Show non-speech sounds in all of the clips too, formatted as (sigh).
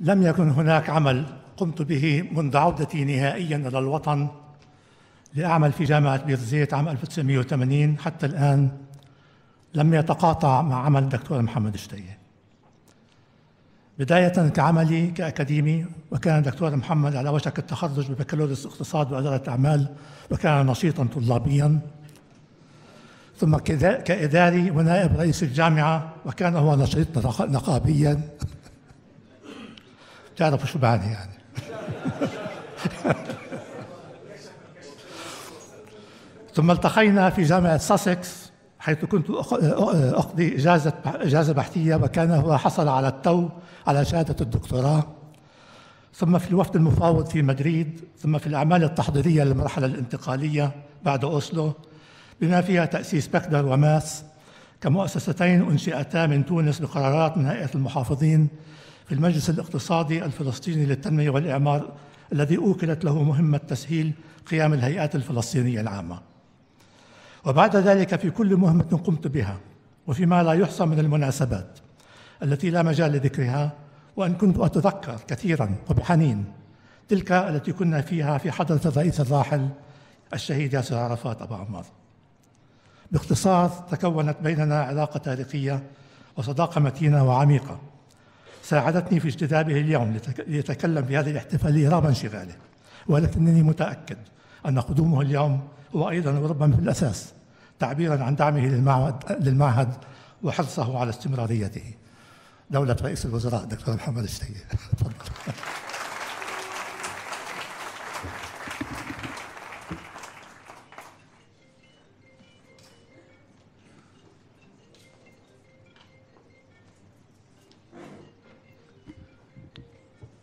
لم يكن هناك عمل قمت به منذ عودتي نهائيا إلى الوطن لأعمل في جامعة بيرزيت عام 1980 حتى الآن لم يتقاطع مع عمل الدكتور محمد شتيه بداية كعملي كأكاديمي وكان الدكتور محمد على وشك التخرج ببكالوريوس اقتصاد وإدارة أعمال وكان نشيطا طلابيا ثم كإداري ونائب رئيس الجامعة وكان هو نشيط نقابيا تعرفوا شو بعني يعني (laughs) ثم التقينا في جامعة ساسكس حيث كنت أقضي إجازة إجازة بحثية وكان هو حصل على التو على شهادة الدكتوراه ثم في الوفد المفاوض في مدريد ثم في الأعمال التحضيرية للمرحلة الانتقالية بعد أوسلو بما فيها تأسيس بكدر وماس كمؤسستين أنشئتا من تونس بقرارات من هيئة المحافظين في المجلس الاقتصادي الفلسطيني للتنمية والإعمار الذي أوكلت له مهمة تسهيل قيام الهيئات الفلسطينية العامة وبعد ذلك في كل مهمة قمت بها وفيما لا يحصى من المناسبات التي لا مجال لذكرها وأن كنت أتذكر كثيرا وبحنين تلك التي كنا فيها في حضرة الرئيس الراحل الشهيد ياسر عرفات أبو عمار باختصار تكونت بيننا علاقة تاريخية وصداقة متينة وعميقة ساعدتني في اجتذابه اليوم ليتكلم في هذه الاحتفالية رغم انشغاله ولكنني متأكد أن قدومه اليوم هو أيضا وربما في الأساس تعبيرا عن دعمه للمعهد, للمعهد وحرصه على استمراريته دولة رئيس الوزراء دكتور محمد الشهيد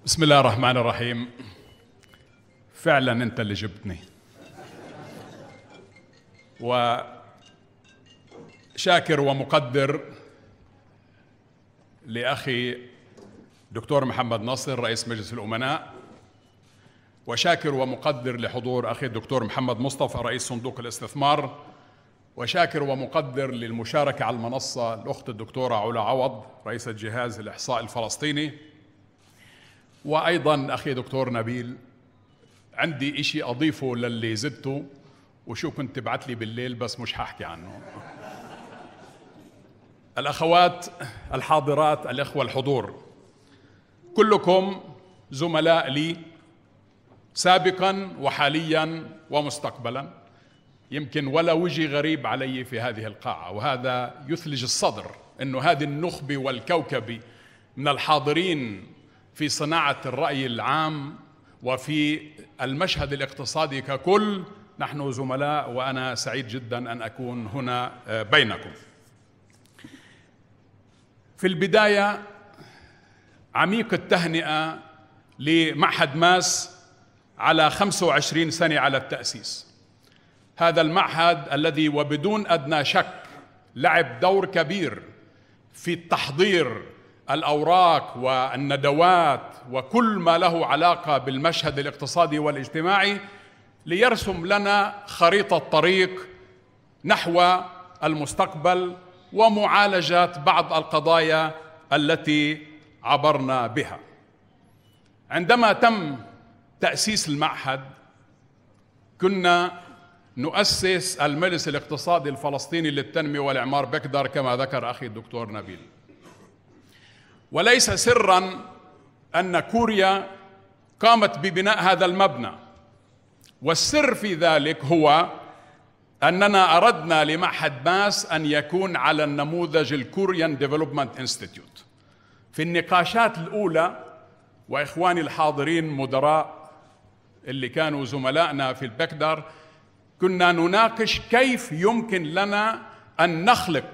بسم الله الرحمن الرحيم فعلا انت اللي جبتني وشاكر ومقدر لاخي دكتور محمد نصر رئيس مجلس الامناء وشاكر ومقدر لحضور اخي الدكتور محمد مصطفى رئيس صندوق الاستثمار وشاكر ومقدر للمشاركه على المنصه الاخت الدكتوره علا عوض رئيسه جهاز الاحصاء الفلسطيني وأيضا أخي دكتور نبيل عندي إشي أضيفه للي زدته وشو كنت تبعت لي بالليل بس مش ححكي عنه الأخوات الحاضرات الإخوة الحضور كلكم زملاء لي سابقا وحاليا ومستقبلا يمكن ولا وجه غريب علي في هذه القاعة وهذا يثلج الصدر أنه هذه النخبة والكوكب من الحاضرين في صناعة الرأي العام وفي المشهد الاقتصادي ككل نحن زملاء وأنا سعيد جدا أن أكون هنا آه، بينكم في البداية عميق التهنئة لمعهد ماس على 25 سنة على التأسيس هذا المعهد الذي وبدون أدنى شك لعب دور كبير في التحضير الأوراق والندوات وكل ما له علاقة بالمشهد الاقتصادي والاجتماعي ليرسم لنا خريطة طريق نحو المستقبل ومعالجة بعض القضايا التي عبرنا بها عندما تم تأسيس المعهد كنا نؤسس المجلس الاقتصادي الفلسطيني للتنمية والإعمار بكدر كما ذكر أخي الدكتور نبيل وليس سرا أن كوريا قامت ببناء هذا المبنى والسر في ذلك هو أننا أردنا لمعهد ماس أن يكون على النموذج الكوريان ديفلوبمنت انستيتيوت في النقاشات الأولى وإخواني الحاضرين مدراء اللي كانوا زملائنا في البكدر كنا نناقش كيف يمكن لنا أن نخلق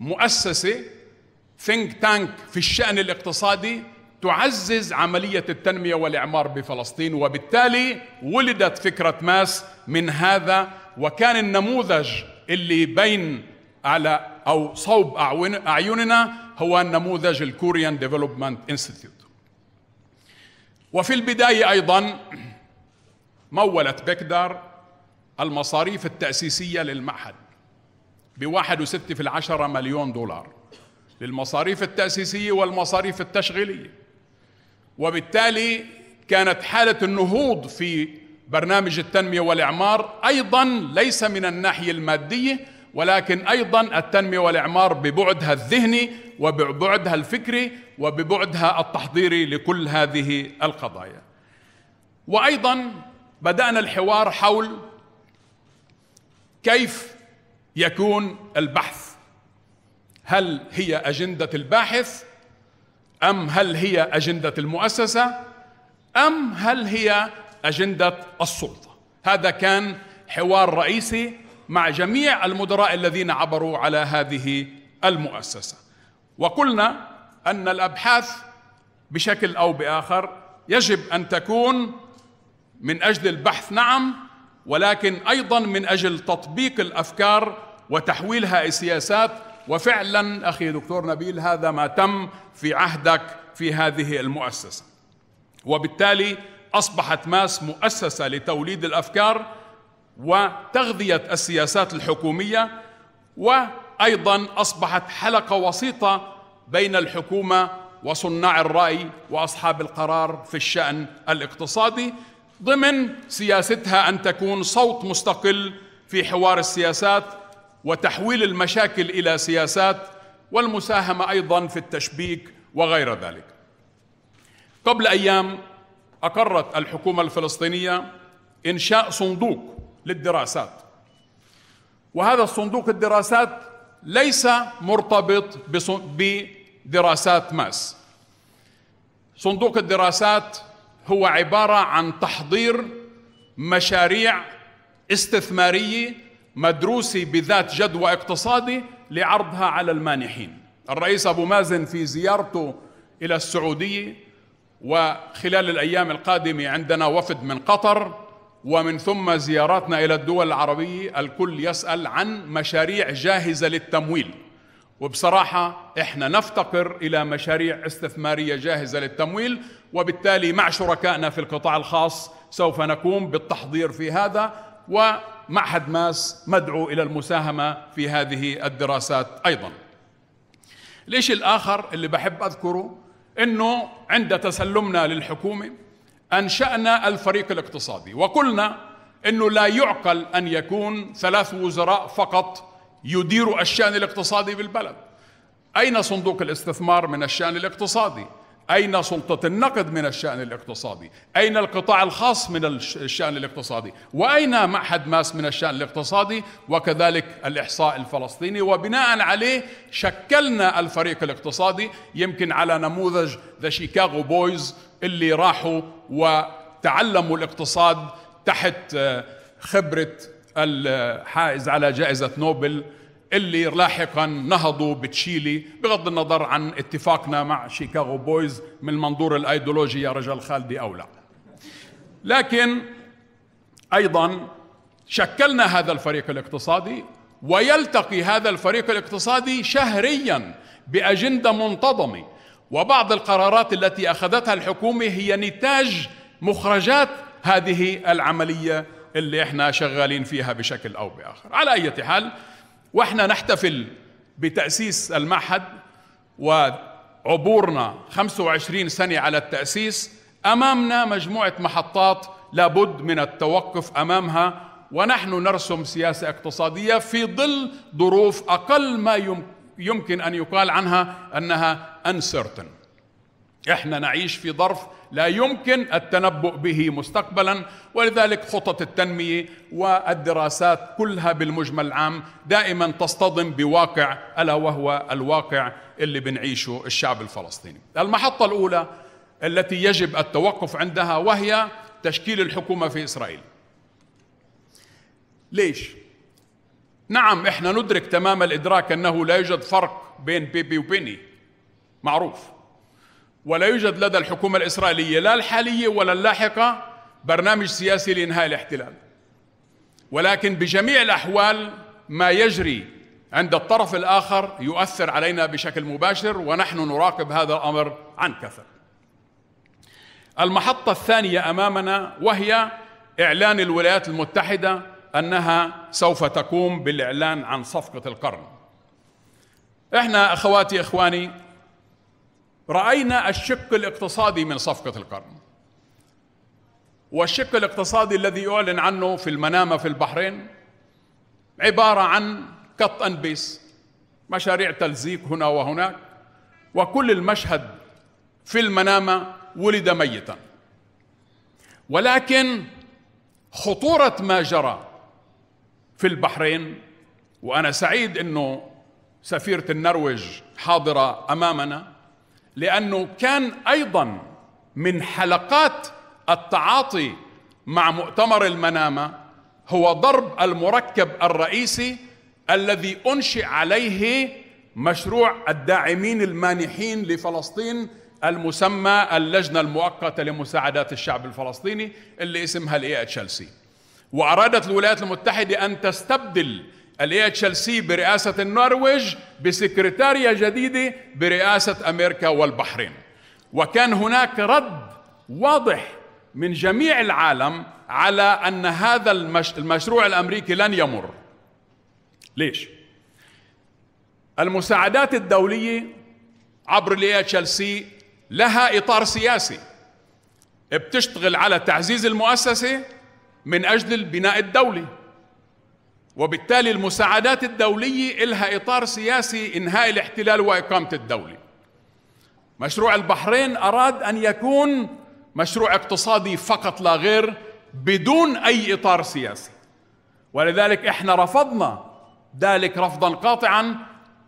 مؤسسة ثينك تانك في الشأن الاقتصادي تعزز عملية التنمية والإعمار بفلسطين وبالتالي ولدت فكرة ماس من هذا وكان النموذج اللي بين على أو صوب أعيننا هو النموذج الكوريان ديفلوبمنت انستيتيوت وفي البداية أيضا مولت بكدار المصاريف التأسيسية للمعهد بواحد وستة في العشرة مليون دولار للمصاريف التأسيسية والمصاريف التشغيلية وبالتالي كانت حالة النهوض في برنامج التنمية والإعمار أيضا ليس من الناحية المادية ولكن أيضا التنمية والإعمار ببعدها الذهني وببعدها الفكري وببعدها التحضيري لكل هذه القضايا وأيضا بدأنا الحوار حول كيف يكون البحث هل هي أجندة الباحث أم هل هي أجندة المؤسسة أم هل هي أجندة السلطة هذا كان حوار رئيسي مع جميع المدراء الذين عبروا على هذه المؤسسة وقلنا أن الأبحاث بشكل أو بآخر يجب أن تكون من أجل البحث نعم ولكن أيضا من أجل تطبيق الأفكار وتحويلها إلى سياسات وفعلا أخي دكتور نبيل هذا ما تم في عهدك في هذه المؤسسة وبالتالي أصبحت ماس مؤسسة لتوليد الأفكار وتغذية السياسات الحكومية وأيضا أصبحت حلقة وسيطة بين الحكومة وصناع الرأي وأصحاب القرار في الشأن الاقتصادي ضمن سياستها أن تكون صوت مستقل في حوار السياسات وتحويل المشاكل الى سياسات والمساهمه ايضا في التشبيك وغير ذلك. قبل ايام اقرت الحكومه الفلسطينيه انشاء صندوق للدراسات. وهذا الصندوق الدراسات ليس مرتبط بدراسات ماس. صندوق الدراسات هو عباره عن تحضير مشاريع استثماريه مدروسي بذات جدوى اقتصادي لعرضها على المانحين الرئيس أبو مازن في زيارته إلى السعودية وخلال الأيام القادمة عندنا وفد من قطر ومن ثم زياراتنا إلى الدول العربية الكل يسأل عن مشاريع جاهزة للتمويل وبصراحة احنا نفتقر إلى مشاريع استثمارية جاهزة للتمويل وبالتالي مع شركائنا في القطاع الخاص سوف نقوم بالتحضير في هذا و معهد ماس مدعو إلى المساهمة في هذه الدراسات أيضا الإشي الآخر اللي بحب أذكره أنه عند تسلمنا للحكومة أنشأنا الفريق الاقتصادي وقلنا أنه لا يعقل أن يكون ثلاث وزراء فقط يديروا الشأن الاقتصادي بالبلد أين صندوق الاستثمار من الشأن الاقتصادي أين سلطة النقد من الشأن الاقتصادي أين القطاع الخاص من الشأن الاقتصادي وأين معهد ماس من الشأن الاقتصادي وكذلك الإحصاء الفلسطيني وبناء عليه شكلنا الفريق الاقتصادي يمكن على نموذج ذا شيكاغو بويز اللي راحوا وتعلموا الاقتصاد تحت آه، خبرة الحائز على جائزة نوبل اللي لاحقا نهضوا بتشيلي بغض النظر عن اتفاقنا مع شيكاغو بويز من منظور الايديولوجي يا رجل خالدي او لا لكن ايضا شكلنا هذا الفريق الاقتصادي ويلتقي هذا الفريق الاقتصادي شهريا باجنده منتظمه وبعض القرارات التي اخذتها الحكومه هي نتاج مخرجات هذه العمليه اللي احنا شغالين فيها بشكل او باخر على اي حال واحنا نحتفل بتأسيس المعهد وعبورنا 25 سنة على التأسيس أمامنا مجموعة محطات لابد من التوقف أمامها ونحن نرسم سياسة اقتصادية في ظل ظروف أقل ما يمكن أن يقال عنها أنها uncertain احنا نعيش في ظرف لا يمكن التنبؤ به مستقبلا ولذلك خطط التنميه والدراسات كلها بالمجمل العام دائما تصطدم بواقع الا وهو الواقع اللي بنعيشه الشعب الفلسطيني. المحطه الاولى التي يجب التوقف عندها وهي تشكيل الحكومه في اسرائيل. ليش؟ نعم احنا ندرك تمام الادراك انه لا يوجد فرق بين بيبي وبيني معروف ولا يوجد لدى الحكومة الإسرائيلية لا الحالية ولا اللاحقة برنامج سياسي لإنهاء الاحتلال ولكن بجميع الأحوال ما يجري عند الطرف الآخر يؤثر علينا بشكل مباشر ونحن نراقب هذا الأمر عن كثب المحطة الثانية أمامنا وهي إعلان الولايات المتحدة أنها سوف تقوم بالإعلان عن صفقة القرن احنا أخواتي إخواني راينا الشق الاقتصادي من صفقه القرن والشق الاقتصادي الذي يعلن عنه في المنامه في البحرين عباره عن كت اند بيس مشاريع تلزيق هنا وهناك وكل المشهد في المنامه ولد ميتا ولكن خطوره ما جرى في البحرين وانا سعيد انه سفيره النرويج حاضره امامنا لأنه كان أيضا من حلقات التعاطي مع مؤتمر المنامة هو ضرب المركب الرئيسي الذي أنشئ عليه مشروع الداعمين المانحين لفلسطين المسمى اللجنة المؤقتة لمساعدات الشعب الفلسطيني اللي اسمها الاي اتش سي وأرادت الولايات المتحدة أن تستبدل اتش ال سي برئاسة النرويج بسكرتارية جديدة برئاسة أمريكا والبحرين وكان هناك رد واضح من جميع العالم على أن هذا المشروع الأمريكي لن يمر ليش؟ المساعدات الدولية عبر ال سي لها إطار سياسي بتشتغل على تعزيز المؤسسة من أجل البناء الدولي وبالتالي المساعدات الدولية إلها إطار سياسي إنهاء الاحتلال وإقامة الدولة مشروع البحرين أراد أن يكون مشروع اقتصادي فقط لا غير بدون أي إطار سياسي ولذلك إحنا رفضنا ذلك رفضا قاطعا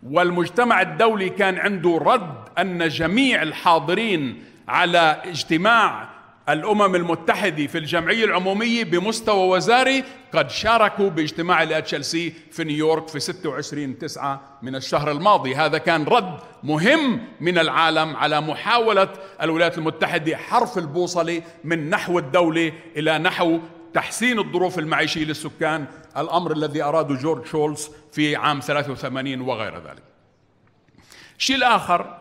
والمجتمع الدولي كان عنده رد أن جميع الحاضرين على اجتماع الأمم المتحدة في الجمعية العمومية بمستوى وزاري قد شاركوا باجتماع الاتشلسي في نيويورك في 26 تسعة من الشهر الماضي هذا كان رد مهم من العالم على محاولة الولايات المتحدة حرف البوصلة من نحو الدولة إلى نحو تحسين الظروف المعيشية للسكان الأمر الذي أراده جورج شولز في عام 83 وغير ذلك الشيء الآخر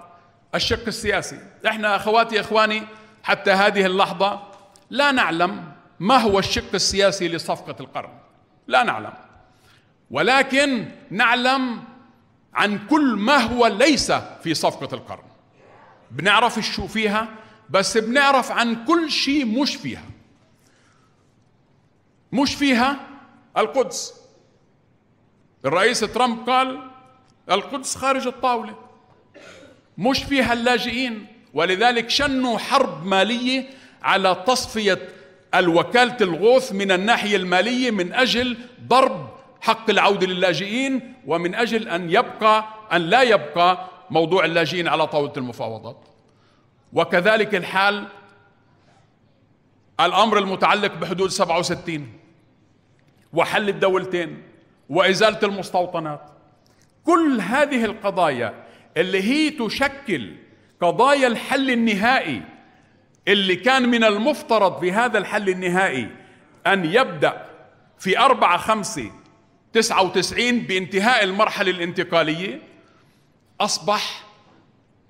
الشق السياسي احنا أخواتي إخواني حتى هذه اللحظة لا نعلم ما هو الشق السياسي لصفقة القرن لا نعلم ولكن نعلم عن كل ما هو ليس في صفقة القرن بنعرف شو فيها بس بنعرف عن كل شيء مش فيها مش فيها القدس الرئيس ترامب قال القدس خارج الطاولة مش فيها اللاجئين ولذلك شنوا حرب مالية على تصفية الوكالة الغوث من الناحية المالية من أجل ضرب حق العودة للاجئين ومن أجل أن يبقى أن لا يبقى موضوع اللاجئين على طاولة المفاوضات وكذلك الحال الأمر المتعلق بحدود 67 وحل الدولتين وإزالة المستوطنات كل هذه القضايا اللي هي تشكل قضايا الحل النهائي اللي كان من المفترض في هذا الحل النهائي أن يبدأ في أربعة خمسة تسعة وتسعين بانتهاء المرحلة الانتقالية أصبح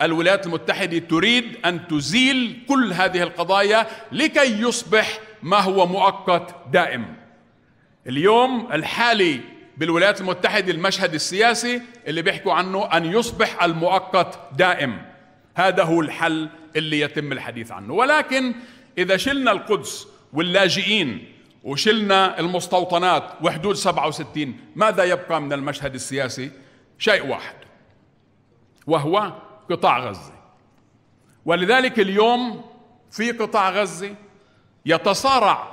الولايات المتحدة تريد أن تزيل كل هذه القضايا لكي يصبح ما هو مؤقت دائم اليوم الحالي بالولايات المتحدة المشهد السياسي اللي بيحكوا عنه أن يصبح المؤقت دائم هذا هو الحل اللي يتم الحديث عنه ولكن إذا شلنا القدس واللاجئين وشلنا المستوطنات وحدود 67 ماذا يبقى من المشهد السياسي شيء واحد وهو قطاع غزة ولذلك اليوم في قطاع غزة يتصارع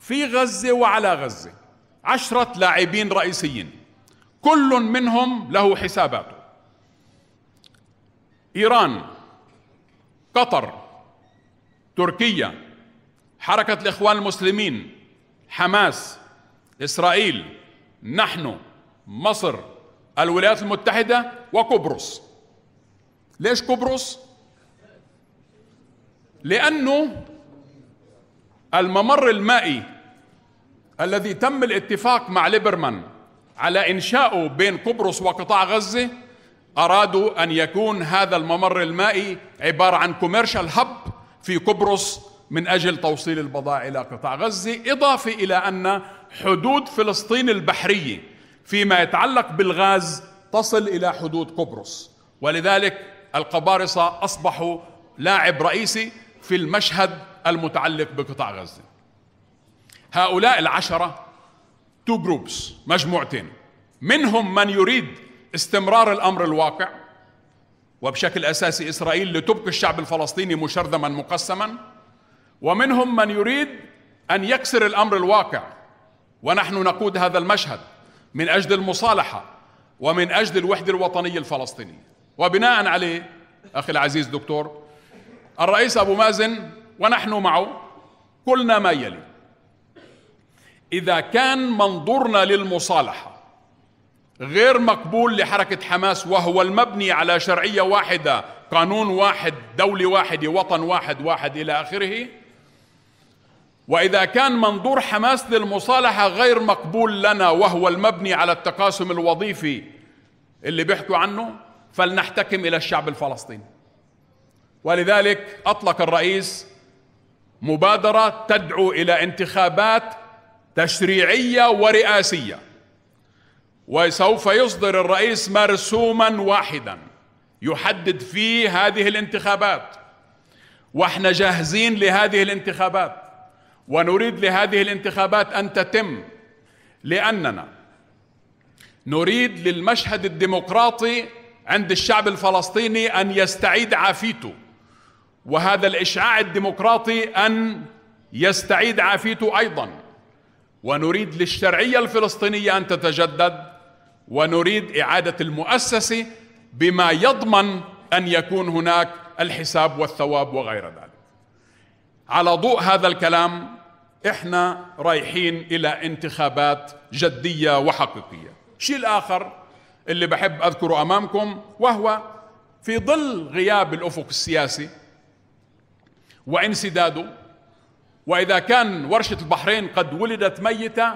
في غزة وعلى غزة عشرة لاعبين رئيسيين كل منهم له حساباته إيران قطر تركيا حركة الإخوان المسلمين حماس إسرائيل نحن مصر الولايات المتحدة وقبرص ليش قبرص؟ لأنه الممر المائي الذي تم الاتفاق مع ليبرمان على إنشائه بين قبرص وقطاع غزة أرادوا أن يكون هذا الممر المائي عبارة عن كوميرشال هب في قبرص من أجل توصيل البضائع إلى قطاع غزة إضافة إلى أن حدود فلسطين البحرية فيما يتعلق بالغاز تصل إلى حدود قبرص ولذلك القبارصة أصبحوا لاعب رئيسي في المشهد المتعلق بقطاع غزة هؤلاء العشرة تو جروبس مجموعتين منهم من يريد استمرار الامر الواقع وبشكل اساسي اسرائيل لتبقي الشعب الفلسطيني مشرذما مقسما ومنهم من يريد ان يكسر الامر الواقع ونحن نقود هذا المشهد من اجل المصالحه ومن اجل الوحده الوطنيه الفلسطينيه وبناء عليه اخي العزيز دكتور الرئيس ابو مازن ونحن معه قلنا ما يلي اذا كان منظورنا للمصالحه غير مقبول لحركة حماس وهو المبني على شرعية واحدة قانون واحد دولة واحدة وطن واحد واحد إلى آخره وإذا كان منظور حماس للمصالحة غير مقبول لنا وهو المبني على التقاسم الوظيفي اللي بيحكوا عنه فلنحتكم إلى الشعب الفلسطيني ولذلك أطلق الرئيس مبادرة تدعو إلى انتخابات تشريعية ورئاسية وسوف يصدر الرئيس مرسوما واحدا يحدد فيه هذه الانتخابات واحنا جاهزين لهذه الانتخابات ونريد لهذه الانتخابات ان تتم لاننا نريد للمشهد الديمقراطي عند الشعب الفلسطيني ان يستعيد عافيته وهذا الاشعاع الديمقراطي ان يستعيد عافيته ايضا ونريد للشرعيه الفلسطينيه ان تتجدد ونريد إعادة المؤسسة بما يضمن أن يكون هناك الحساب والثواب وغير ذلك على ضوء هذا الكلام احنا رايحين الى انتخابات جديه وحقيقيه الشيء الاخر اللي بحب اذكره امامكم وهو في ظل غياب الافق السياسي وانسداده واذا كان ورشه البحرين قد ولدت ميته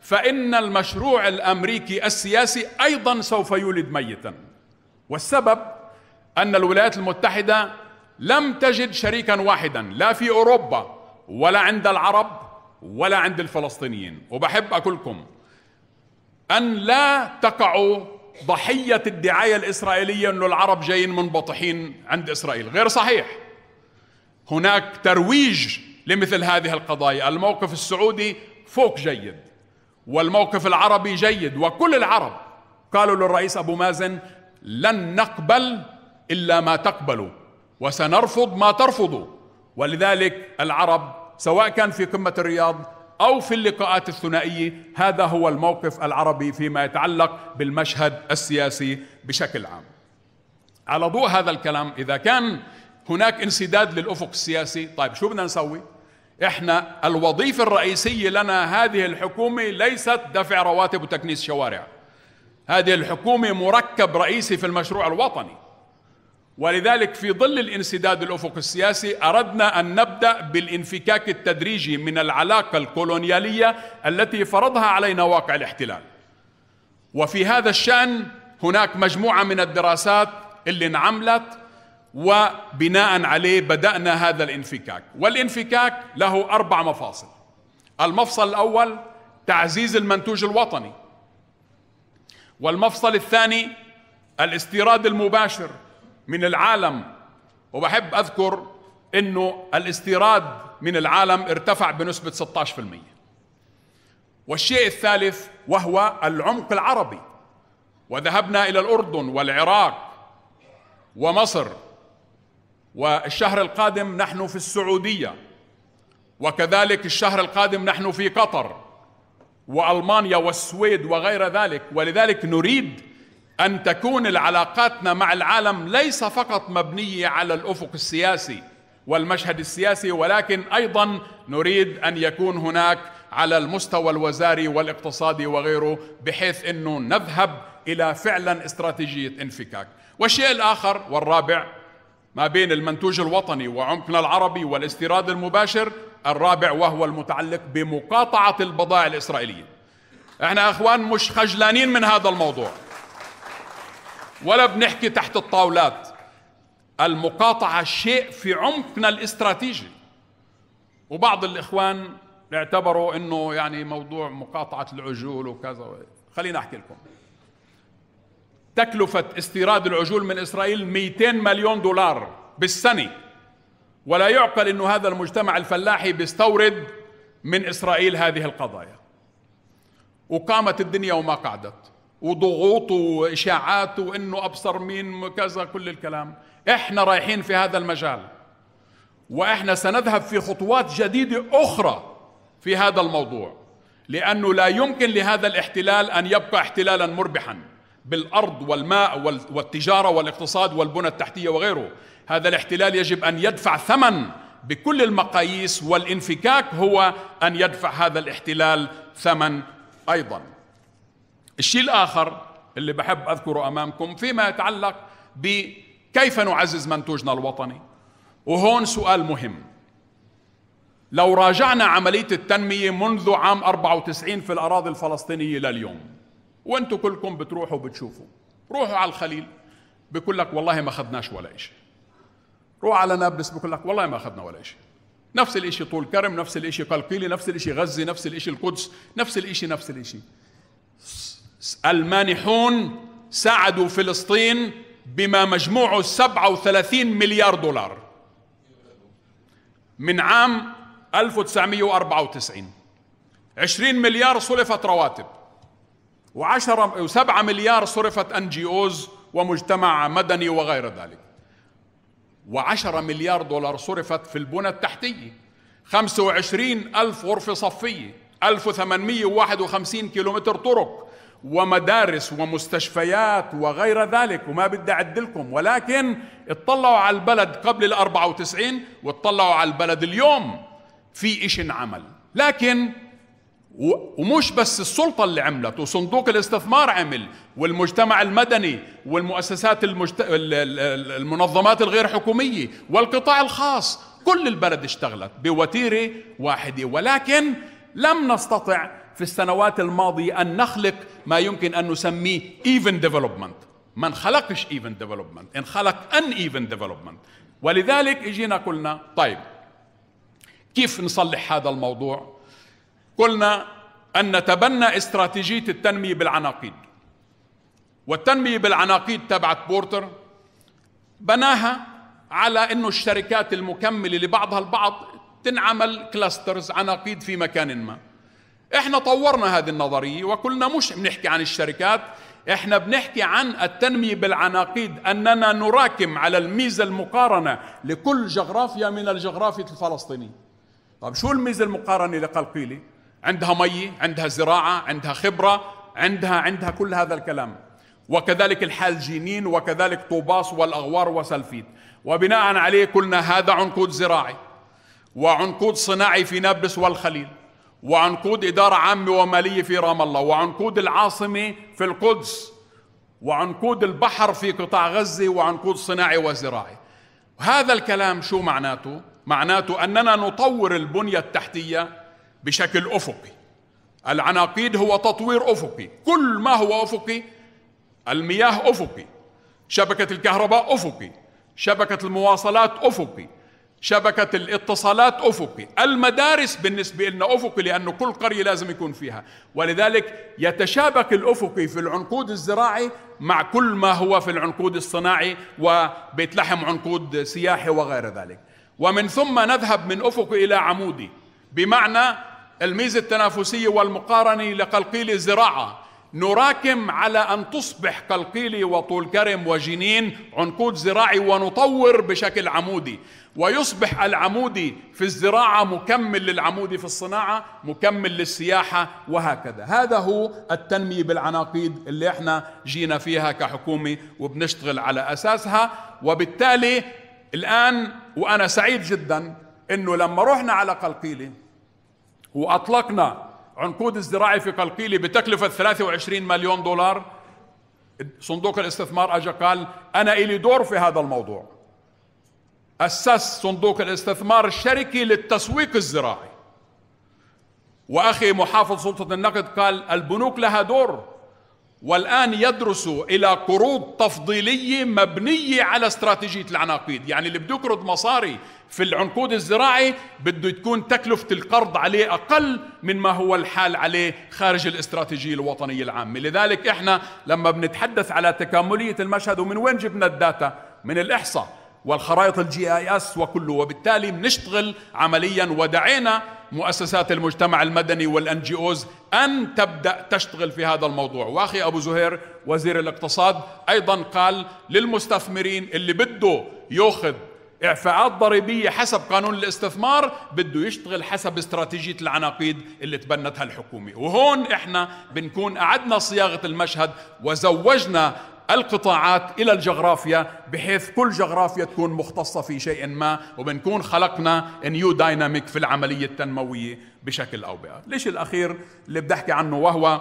فإن المشروع الأمريكي السياسي أيضا سوف يولد ميتا والسبب أن الولايات المتحدة لم تجد شريكا واحدا لا في أوروبا ولا عند العرب ولا عند الفلسطينيين وبحب أقولكم أن لا تقعوا ضحية الدعاية الإسرائيلية أن العرب جايين منبطحين عند إسرائيل غير صحيح هناك ترويج لمثل هذه القضايا الموقف السعودي فوق جيد والموقف العربي جيد وكل العرب قالوا للرئيس أبو مازن لن نقبل إلا ما تقبلوا وسنرفض ما ترفضوا ولذلك العرب سواء كان في قمة الرياض أو في اللقاءات الثنائية هذا هو الموقف العربي فيما يتعلق بالمشهد السياسي بشكل عام على ضوء هذا الكلام إذا كان هناك انسداد للأفق السياسي طيب شو بدنا نسوي؟ احنا الوظيفة الرئيسية لنا هذه الحكومة ليست دفع رواتب وتكنيس شوارع هذه الحكومة مركب رئيسي في المشروع الوطني ولذلك في ظل الانسداد الأفق السياسي أردنا أن نبدأ بالانفكاك التدريجي من العلاقة الكولونيالية التي فرضها علينا واقع الاحتلال وفي هذا الشأن هناك مجموعة من الدراسات اللي انعملت وبناء عليه بدأنا هذا الانفكاك والانفكاك له أربع مفاصل المفصل الأول تعزيز المنتوج الوطني والمفصل الثاني الاستيراد المباشر من العالم وبحب أذكر أنه الاستيراد من العالم ارتفع بنسبة 16% والشيء الثالث وهو العمق العربي وذهبنا إلى الأردن والعراق ومصر والشهر القادم نحن في السعودية وكذلك الشهر القادم نحن في قطر وألمانيا والسويد وغير ذلك ولذلك نريد أن تكون العلاقاتنا مع العالم ليس فقط مبنية على الأفق السياسي والمشهد السياسي ولكن أيضا نريد أن يكون هناك على المستوى الوزاري والاقتصادي وغيره بحيث أنه نذهب إلى فعلا استراتيجية انفكاك والشيء الآخر والرابع ما بين المنتوج الوطني وعمقنا العربي والاستيراد المباشر الرابع وهو المتعلق بمقاطعة البضائع الإسرائيلية احنا اخوان مش خجلانين من هذا الموضوع ولا بنحكي تحت الطاولات المقاطعة شيء في عمقنا الاستراتيجي وبعض الإخوان اعتبروا أنه يعني موضوع مقاطعة العجول وكذا خليني أحكي لكم تكلفة استيراد العجول من إسرائيل 200 مليون دولار بالسنة ولا يعقل أن هذا المجتمع الفلاحي بيستورد من إسرائيل هذه القضايا وقامت الدنيا وما قعدت وضغوط وإشاعات وإنه أبصر مين كذا كل الكلام إحنا رايحين في هذا المجال وإحنا سنذهب في خطوات جديدة أخرى في هذا الموضوع لأنه لا يمكن لهذا الاحتلال أن يبقى احتلالا مربحا بالارض والماء والتجاره والاقتصاد والبنى التحتيه وغيره هذا الاحتلال يجب ان يدفع ثمن بكل المقاييس والانفكاك هو ان يدفع هذا الاحتلال ثمن ايضا الشيء الاخر اللي بحب اذكره امامكم فيما يتعلق بكيف نعزز منتوجنا الوطني وهون سؤال مهم لو راجعنا عملية التنمية منذ عام 94 في الأراضي الفلسطينية لليوم وانتوا كلكم بتروحوا بتشوفوا روحوا على الخليل بيقول لك والله ما اخذناش ولا شيء روح على نابلس بيقول لك والله ما اخذنا ولا شيء نفس الشيء طول كرم نفس الشيء قلقيلي نفس الشيء غزه نفس الشيء القدس نفس الشيء نفس الشيء المانحون ساعدوا فلسطين بما مجموعه 37 مليار دولار من عام 1994 20 مليار صرفت رواتب و7 مليار صرفت ان جي اوز ومجتمع مدني وغير ذلك و10 مليار دولار صرفت في البنى التحتية 25 ألف غرفة صفية 1851 كيلومتر طرق ومدارس ومستشفيات وغير ذلك وما بدي اعد لكم ولكن اطلعوا على البلد قبل ال 94 واطلعوا على البلد اليوم في إشي انعمل لكن ومش بس السلطة اللي عملت وصندوق الاستثمار عمل والمجتمع المدني والمؤسسات المجت... المنظمات الغير حكومية والقطاع الخاص كل البلد اشتغلت بوتيرة واحدة ولكن لم نستطع في السنوات الماضية أن نخلق ما يمكن أن نسميه even development ما انخلقش even development انخلق ان even development ولذلك اجينا قلنا طيب كيف نصلح هذا الموضوع قلنا أن نتبنى استراتيجية التنمية بالعناقيد والتنمية بالعناقيد تبعت بورتر بناها على أنه الشركات المكملة لبعضها البعض تنعمل كلاسترز عناقيد في مكان ما احنا طورنا هذه النظرية وكلنا مش بنحكي عن الشركات احنا بنحكي عن التنمية بالعناقيد أننا نراكم على الميزة المقارنة لكل جغرافيا من الجغرافيا الفلسطينية طيب شو الميزة المقارنة لقلقيلي عندها مي عندها زراعة عندها خبرة عندها عندها كل هذا الكلام وكذلك الحال جنين وكذلك طوباس والأغوار وسلفيد وبناء عليه قلنا هذا عنقود زراعي وعنقود صناعي في نابلس والخليل وعنقود إدارة عامة ومالية في رام الله وعنقود العاصمة في القدس وعنقود البحر في قطاع غزة وعنقود صناعي وزراعي هذا الكلام شو معناته؟ معناته أننا نطور البنية التحتية بشكل افقي العناقيد هو تطوير افقي كل ما هو افقي المياه افقي شبكه الكهرباء افقي شبكه المواصلات افقي شبكة الاتصالات أفقي المدارس بالنسبة لنا أفقي لأنه كل قرية لازم يكون فيها ولذلك يتشابك الأفقي في العنقود الزراعي مع كل ما هو في العنقود الصناعي وبيت لحم عنقود سياحي وغير ذلك ومن ثم نذهب من أفقي إلى عمودي بمعنى الميزة التنافسية والمقارنة لقلقيلي الزراعة نراكم على أن تصبح قلقيلي وطول كرم وجنين عنقود زراعي ونطور بشكل عمودي ويصبح العمودي في الزراعة مكمل للعمودي في الصناعة مكمل للسياحة وهكذا هذا هو التنمية بالعناقيد اللي احنا جينا فيها كحكومة وبنشتغل على أساسها وبالتالي الآن وأنا سعيد جدا أنه لما رحنا على قلقيلي وأطلقنا عنقود الزراعي في قلقيلي بتكلفة 23 مليون دولار صندوق الاستثمار أجا قال أنا إلي دور في هذا الموضوع أسس صندوق الاستثمار الشركي للتسويق الزراعي وأخي محافظ سلطة النقد قال البنوك لها دور والآن يدرسوا إلى قروض تفضيلية مبنية على استراتيجية العناقيد يعني اللي بده يقرض مصاري في العنقود الزراعي بده تكون تكلفة القرض عليه أقل من ما هو الحال عليه خارج الاستراتيجية الوطنية العامة لذلك إحنا لما بنتحدث على تكاملية المشهد ومن وين جبنا الداتا؟ من الإحصاء والخرائط الجي اي اس وكله وبالتالي بنشتغل عمليا ودعينا مؤسسات المجتمع المدني والان جي اوز ان تبدا تشتغل في هذا الموضوع واخي ابو زهير وزير الاقتصاد ايضا قال للمستثمرين اللي بده ياخذ اعفاءات ضريبيه حسب قانون الاستثمار بده يشتغل حسب استراتيجيه العناقيد اللي تبنتها الحكومه وهون احنا بنكون اعدنا صياغه المشهد وزوجنا القطاعات إلى الجغرافيا بحيث كل جغرافيا تكون مختصة في شيء ما وبنكون خلقنا نيو دايناميك في العملية التنموية بشكل أو بآخر ليش الأخير اللي بدي أحكي عنه وهو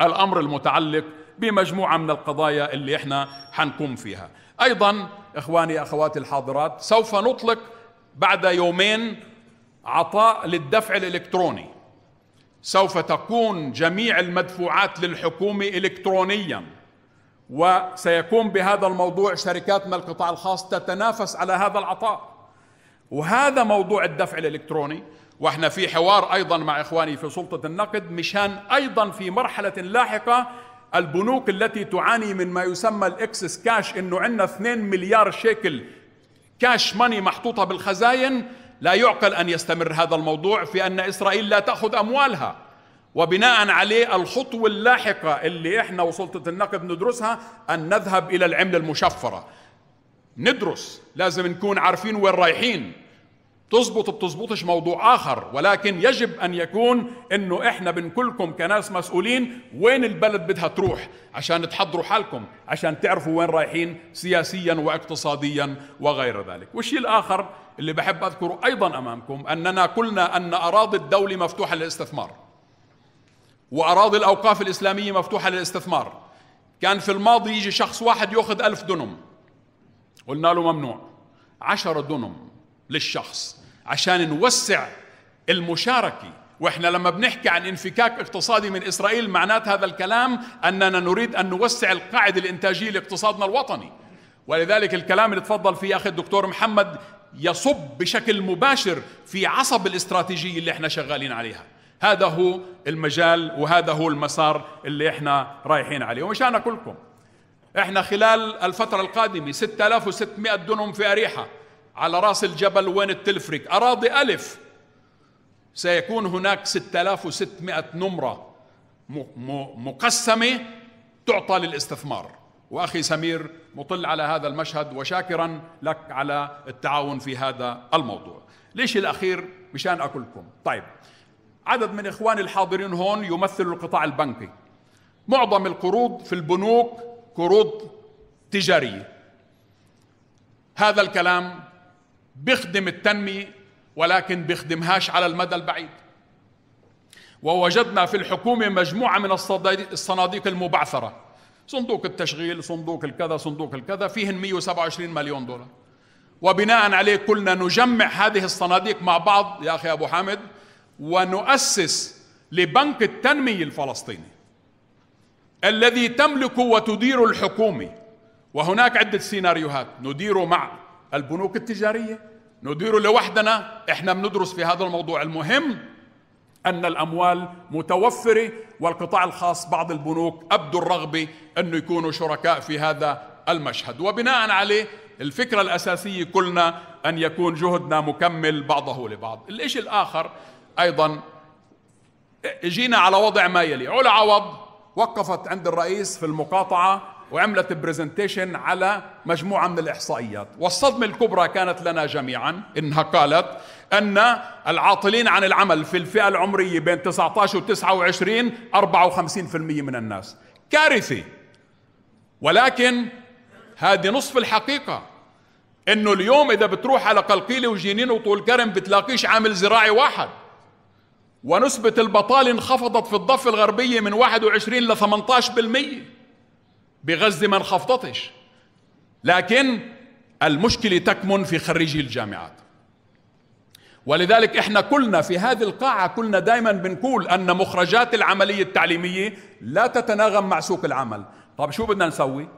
الأمر المتعلق بمجموعة من القضايا اللي إحنا حنقوم فيها أيضا إخواني أخواتي الحاضرات سوف نطلق بعد يومين عطاء للدفع الإلكتروني سوف تكون جميع المدفوعات للحكومة إلكترونياً وسيكون بهذا الموضوع شركاتنا القطاع الخاص تتنافس على هذا العطاء وهذا موضوع الدفع الالكتروني واحنا في حوار ايضا مع اخواني في سلطه النقد مشان ايضا في مرحله لاحقه البنوك التي تعاني من ما يسمى الاكسس كاش انه عندنا 2 مليار شيكل كاش ماني محطوطه بالخزاين لا يعقل ان يستمر هذا الموضوع في ان اسرائيل لا تاخذ اموالها وبناء عليه الخطوة اللاحقة اللي احنا وسلطة النقد بندرسها أن نذهب إلى العملة المشفرة ندرس لازم نكون عارفين وين رايحين تزبط بتزبطش موضوع آخر ولكن يجب أن يكون أنه إحنا بنكلكم كناس مسؤولين وين البلد بدها تروح عشان تحضروا حالكم عشان تعرفوا وين رايحين سياسيا واقتصاديا وغير ذلك والشيء الآخر اللي بحب أذكره أيضا أمامكم أننا قلنا أن أراضي الدولة مفتوحة للاستثمار وأراضي الأوقاف الإسلامية مفتوحة للاستثمار كان في الماضي يجي شخص واحد يأخذ ألف دنم قلنا له ممنوع عشرة دنم للشخص عشان نوسع المشاركه واحنا لما بنحكي عن انفكاك اقتصادي من اسرائيل معنات هذا الكلام اننا نريد ان نوسع القاعده الانتاجيه لاقتصادنا الوطني ولذلك الكلام اللي تفضل فيه اخي الدكتور محمد يصب بشكل مباشر في عصب الاستراتيجيه اللي احنا شغالين عليها هذا هو المجال وهذا هو المسار اللي احنا رايحين عليه ومشان اقول لكم احنا خلال الفترة القادمة 6600 دونم في أريحة على رأس الجبل وين التلفريك أراضي ألف سيكون هناك 6600 نمرة مقسمة تعطى للاستثمار وأخي سمير مطل على هذا المشهد وشاكرا لك على التعاون في هذا الموضوع ليش الأخير مشان أقول لكم طيب عدد من إخواني الحاضرين هون يمثل القطاع البنكي معظم القروض في البنوك قروض تجارية هذا الكلام بيخدم التنمية ولكن بيخدمهاش على المدى البعيد ووجدنا في الحكومة مجموعة من الصناديق المبعثرة صندوق التشغيل صندوق الكذا صندوق الكذا فيهن 127 مليون دولار وبناء عليه كلنا نجمع هذه الصناديق مع بعض يا أخي أبو حامد ونؤسس لبنك التنمية الفلسطيني الذي تملك وتدير الحكومة وهناك عدة سيناريوهات نديره مع البنوك التجارية نديره لوحدنا احنا بندرس في هذا الموضوع المهم أن الأموال متوفرة والقطاع الخاص بعض البنوك أبدوا الرغبة أنه يكونوا شركاء في هذا المشهد وبناء عليه الفكرة الأساسية كلنا أن يكون جهدنا مكمل بعضه لبعض الإشي الآخر أيضا جينا على وضع ما يلي علا عوض وقفت عند الرئيس في المقاطعة وعملت برزنتيشن على مجموعة من الإحصائيات والصدمة الكبرى كانت لنا جميعا إنها قالت أن العاطلين عن العمل في الفئة العمرية بين 19 و 29 54% من الناس كارثة ولكن هذه نصف الحقيقة انه اليوم اذا بتروح على قلقيلة وجنين وطول كرم بتلاقيش عامل زراعي واحد ونسبة البطالة انخفضت في الضفة الغربية من 21 ل 18% بغزة ما انخفضتش لكن المشكلة تكمن في خريجي الجامعات ولذلك احنا كلنا في هذه القاعة كلنا دائما بنقول ان مخرجات العملية التعليمية لا تتناغم مع سوق العمل طب شو بدنا نسوي؟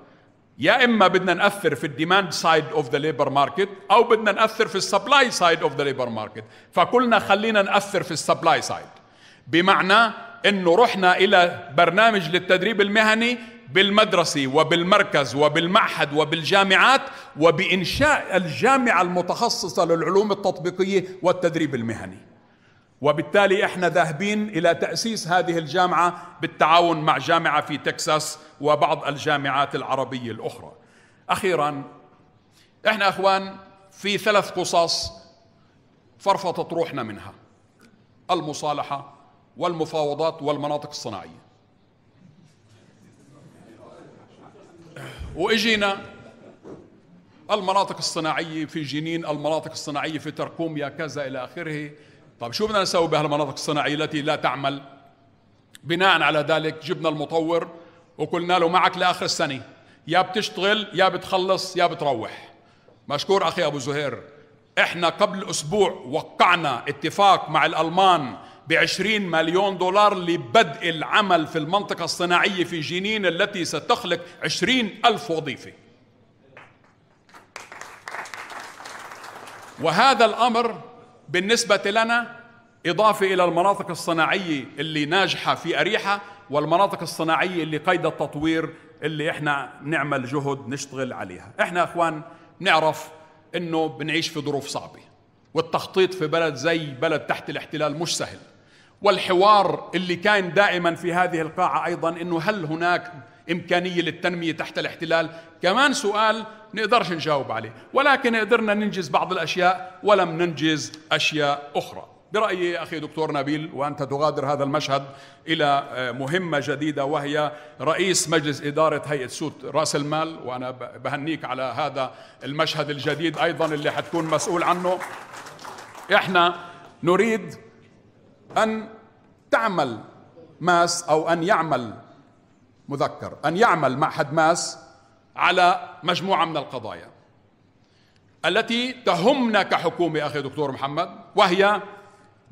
يا اما بدنا ناثر في الديماند سايد اوف ذا ليبر ماركت او بدنا ناثر في السبلاي سايد اوف ذا ليبر ماركت فقلنا خلينا ناثر في السبلاي سايد بمعنى انه رحنا الى برنامج للتدريب المهني بالمدرسه وبالمركز وبالمعهد وبالجامعات وبانشاء الجامعه المتخصصه للعلوم التطبيقيه والتدريب المهني وبالتالي احنا ذاهبين الى تاسيس هذه الجامعه بالتعاون مع جامعه في تكساس وبعض الجامعات العربيه الاخرى. اخيرا احنا اخوان في ثلاث قصص فرفطت روحنا منها المصالحه والمفاوضات والمناطق الصناعيه. واجينا المناطق الصناعيه في جنين، المناطق الصناعيه في تركوميا كذا الى اخره طيب شو بدنا نسوي بهالمناطق الصناعية التي لا تعمل بناء على ذلك جبنا المطور وقلنا له معك لآخر السنة يا بتشتغل يا بتخلص يا بتروح مشكور أخي أبو زهير احنا قبل أسبوع وقعنا اتفاق مع الألمان ب 20 مليون دولار لبدء العمل في المنطقة الصناعية في جنين التي ستخلق 20 ألف وظيفة وهذا الأمر بالنسبة لنا إضافة إلى المناطق الصناعية اللي ناجحة في أريحة والمناطق الصناعية اللي قيد التطوير اللي إحنا نعمل جهد نشتغل عليها إحنا أخوان نعرف إنه بنعيش في ظروف صعبة والتخطيط في بلد زي بلد تحت الاحتلال مش سهل والحوار اللي كان دائما في هذه القاعة أيضا إنه هل هناك إمكانية للتنمية تحت الاحتلال كمان سؤال نقدرش نجاوب عليه ولكن قدرنا ننجز بعض الأشياء ولم ننجز أشياء أخرى برأيي أخي دكتور نبيل وأنت تغادر هذا المشهد إلى آه، مهمة جديدة وهي رئيس مجلس إدارة هيئة سوت رأس المال وأنا بهنيك على هذا المشهد الجديد أيضا اللي حتكون مسؤول عنه إحنا نريد أن تعمل ماس أو أن يعمل مذكر أن يعمل مع حدماس على مجموعة من القضايا التي تهمنا كحكومة أخي دكتور محمد وهي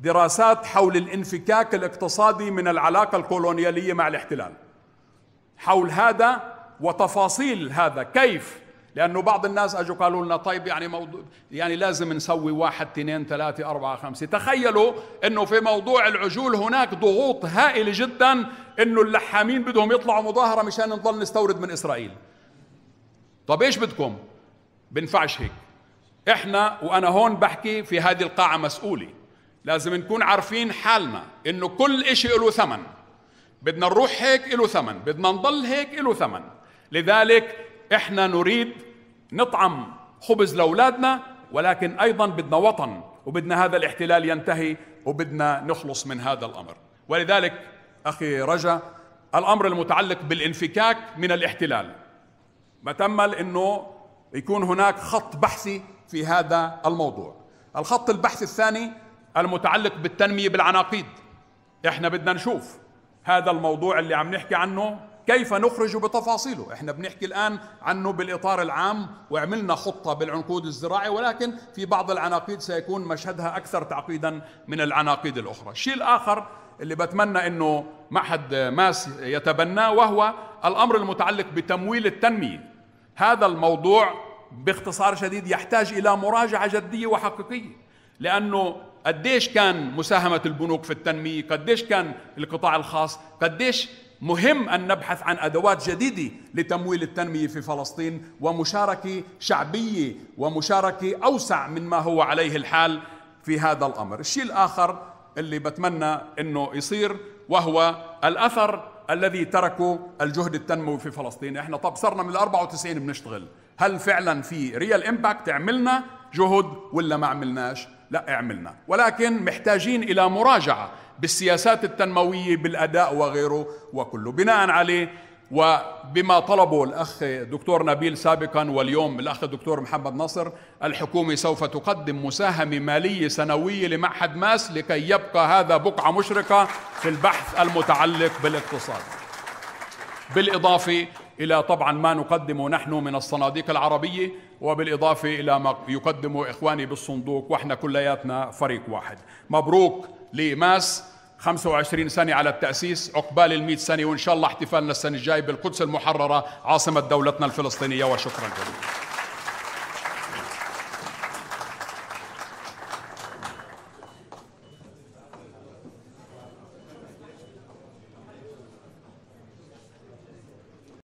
دراسات حول الانفكاك الاقتصادي من العلاقة الكولونيالية مع الاحتلال حول هذا وتفاصيل هذا كيف لانه بعض الناس اجوا قالوا لنا طيب يعني موضوع يعني لازم نسوي واحد اثنين ثلاثة أربعة خمسة تخيلوا انه في موضوع العجول هناك ضغوط هائلة جدا انه اللحامين بدهم يطلعوا مظاهرة مشان نضل نستورد من اسرائيل طب ايش بدكم بنفعش هيك احنا وانا هون بحكي في هذه القاعة مسؤولة لازم نكون عارفين حالنا انه كل شيء له ثمن بدنا نروح هيك له ثمن بدنا نضل هيك له ثمن لذلك احنا نريد نطعم خبز لاولادنا ولكن ايضا بدنا وطن وبدنا هذا الاحتلال ينتهي وبدنا نخلص من هذا الامر ولذلك اخي رجا الامر المتعلق بالانفكاك من الاحتلال ما تمل انه يكون هناك خط بحثي في هذا الموضوع الخط البحثي الثاني المتعلق بالتنميه بالعناقيد احنا بدنا نشوف هذا الموضوع اللي عم نحكي عنه كيف نخرج بتفاصيله احنا بنحكي الآن عنه بالإطار العام وعملنا خطة بالعنقود الزراعي ولكن في بعض العناقيد سيكون مشهدها أكثر تعقيدا من العناقيد الأخرى الشيء الآخر اللي بتمنى أنه ما حد ماس يتبناه وهو الأمر المتعلق بتمويل التنمية هذا الموضوع باختصار شديد يحتاج إلى مراجعة جدية وحقيقية لأنه قديش كان مساهمة البنوك في التنمية قديش كان القطاع الخاص قديش مهم أن نبحث عن أدوات جديدة لتمويل التنمية في فلسطين ومشاركة شعبية ومشاركة أوسع من ما هو عليه الحال في هذا الأمر الشيء الآخر اللي بتمنى أنه يصير وهو الأثر الذي تركوا الجهد التنموي في فلسطين احنا طب صرنا من ال 94 بنشتغل هل فعلا في ريال امباكت عملنا جهد ولا ما عملناش لا اعملنا ولكن محتاجين إلى مراجعة بالسياسات التنموية بالأداء وغيره وكله بناء عليه وبما طلبه الأخ دكتور نبيل سابقا واليوم الأخ الدكتور محمد نصر الحكومة سوف تقدم مساهمة مالية سنوية لمعهد ماس لكي يبقى هذا بقعة مشرقة في البحث المتعلق بالاقتصاد بالإضافة إلى طبعا ما نقدمه نحن من الصناديق العربية وبالإضافة إلى ما يقدمه إخواني بالصندوق وإحنا كلياتنا فريق واحد مبروك لماس 25 سنة على التأسيس عقبال المئة سنة وإن شاء الله احتفالنا السنة الجاية بالقدس المحررة عاصمة دولتنا الفلسطينية وشكرا جزيلا